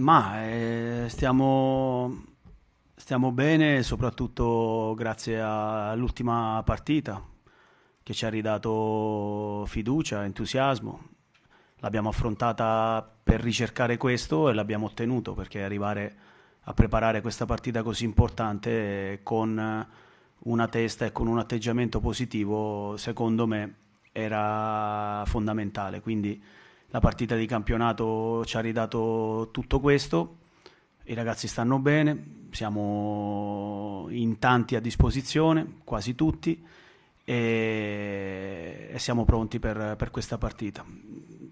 ma eh, stiamo, stiamo bene soprattutto grazie all'ultima partita che ci ha ridato fiducia, entusiasmo. L'abbiamo affrontata per ricercare questo e l'abbiamo ottenuto perché arrivare a preparare questa partita così importante con una testa e con un atteggiamento positivo secondo me era fondamentale. Quindi la partita di campionato ci ha ridato tutto questo, i ragazzi stanno bene, siamo in tanti a disposizione, quasi tutti, e, e siamo pronti per, per, questa partita.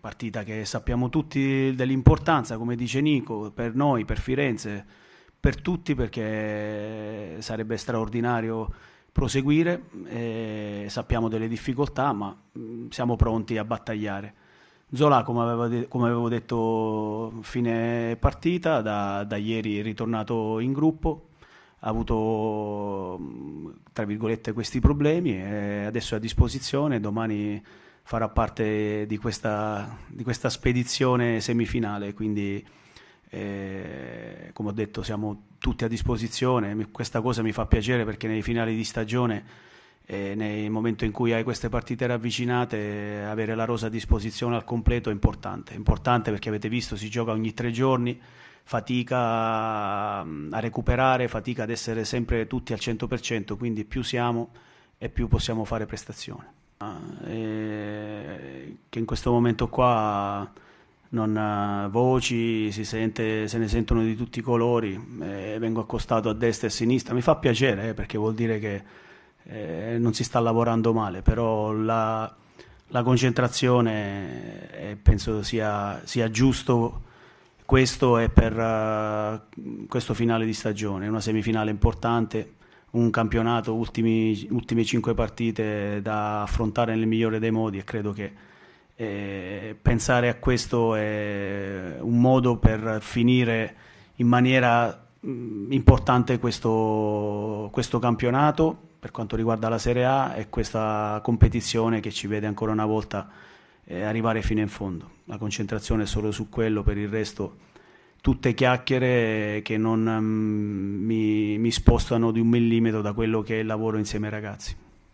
Partita che sappiamo tutti dell'importanza, come dice Nico, per noi, per Firenze, per tutti, perché sarebbe straordinario proseguire, sappiamo delle difficoltà, ma mm, siamo pronti a battagliare. Zola, come avevo, de- come avevo detto, fine partita, da, da ieri è ritornato in gruppo, ha avuto tra virgolette questi problemi e adesso è a disposizione, domani farà parte di questa, di questa spedizione semifinale, quindi eh, come ho detto siamo tutti a disposizione, questa cosa mi fa piacere perché nei finali di stagione e nel momento in cui hai queste partite ravvicinate avere la rosa a disposizione al completo è importante, importante perché avete visto si gioca ogni tre giorni, fatica mm, a recuperare, fatica ad essere sempre tutti al 100%, quindi più siamo e più possiamo fare prestazione. E eh, che in questo momento qua non ha eh, voci, si sente, se ne sentono di tutti i colori, eh, vengo accostato a destra e a sinistra, mi fa piacere eh, perché vuol dire che eh, non si sta lavorando male, però la, la concentrazione eh, penso sia, sia, giusto questo è per uh, questo finale di stagione, una semifinale importante, un campionato, ultimi, ultime cinque partite da affrontare nel migliore dei modi e credo che eh, pensare a questo è un modo per finire in maniera mm, importante questo, questo campionato per quanto riguarda la Serie A è questa competizione che ci vede ancora una volta eh, arrivare fino in fondo. La concentrazione è solo su quello, per il resto tutte chiacchiere eh, che non um, mi, mi spostano di un millimetro da quello che è il lavoro insieme ai ragazzi.